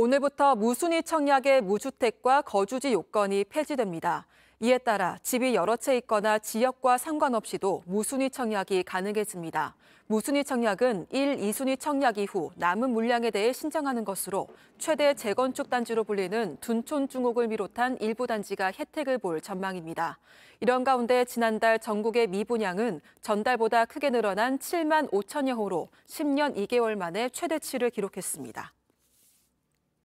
오늘부터 무순위 청약의 무주택과 거주지 요건이 폐지됩니다. 이에 따라 집이 여러 채 있거나 지역과 상관없이도 무순위 청약이 가능해집니다. 무순위 청약은 1, 2순위 청약 이후 남은 물량에 대해 신청하는 것으로 최대 재건축 단지로 불리는 둔촌 중옥을 비롯한 일부 단지가 혜택을 볼 전망입니다. 이런 가운데 지난달 전국의 미분양은 전달보다 크게 늘어난 7만 5천여 호로 10년 2개월 만에 최대치를 기록했습니다.